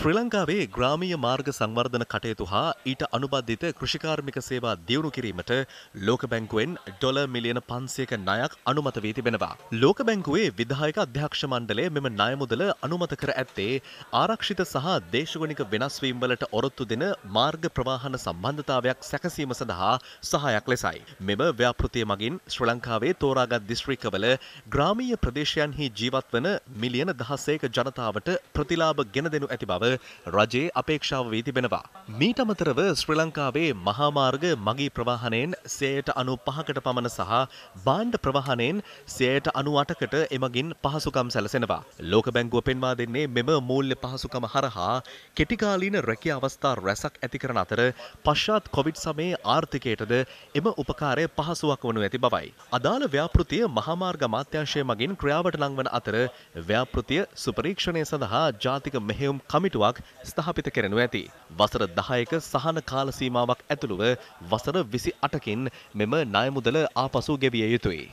ශ්‍රී ලංකාවේ ග්‍රාමීය මාර්ග සංවර්ධන කටයුතු හා ඊට අනුබද්ධිත කෘෂිකාර්මික සේවා දියුණු කිරීමට ලෝක බැංකුවෙන් ඩොල මිලියන පන්සයක ණයක් අනුමත වී තිබෙනවා. ලෝක බැංකුවේ විධායක අධ්‍යක්ෂ මණ්ඩලය මෙම ණයමුදල අනුමත කර ඇත්තේ ආරක්ෂිත සහ දේශගුණික වෙනස්වීම්වලට ඔරොත්තු දෙන මාර්ග ප්‍රවාහන සම්බන්ධතාවයක් සැකසීම සඳහා සහායක් ලෙසයි. මෙම ව්‍යාපෘතිය මගින් ශ්‍රී ලංකාවේ තෝරාගත් දිස්ත්‍රික්කවල ග්‍රාමීය ප්‍රදේශයන්හි ජීවත්වන මිලියන දහසයක ජනතාවට ප්‍රතිලාභ ගෙන දෙනු ඇති බව රජයේ අපේක්ෂාව වී තිබෙනවා. මීට අමතරව ශ්‍රී ලංකාවේ මහාමාර්ග මගී ප්‍රවාහනයෙන් සයට අනු පහකට පමණ සහ බාණ්ඩ ප්‍රවාහනයෙන් සයට අනු අටකට එමගින් පහසුකම් සැලසෙනවා. ලෝක බැංගුව පෙන්වා දෙන්නේ මෙම මූල්‍ය පහසුකම හරහා කෙටිකාලීන රැකිය අවස්ථා රැසක් ඇති කරන අතර පශ්චාත් කොවිඩ් සමයේ ආර්ථිකයටද එම උපකාරය පහසුවක් වනු ඇති බවයි. අදාළ ව්‍යාපෘතිය මහාමාර්ග මාත්‍යංශය මගින් ක්‍රියාවට ලංවන අතර ව්‍යාපෘතිය සුපරීක්ෂණය සඳහා ජාතික මෙහෙයුම් කමිටුව පිටුවක් ස්ථාපිත කරනු ඇති. වසර 10ක සහන කාල සීමාවක් ඇතුළුව වසර 28කින් මෙම ණය මුදල ආපසු ගෙවිය යුතුයි.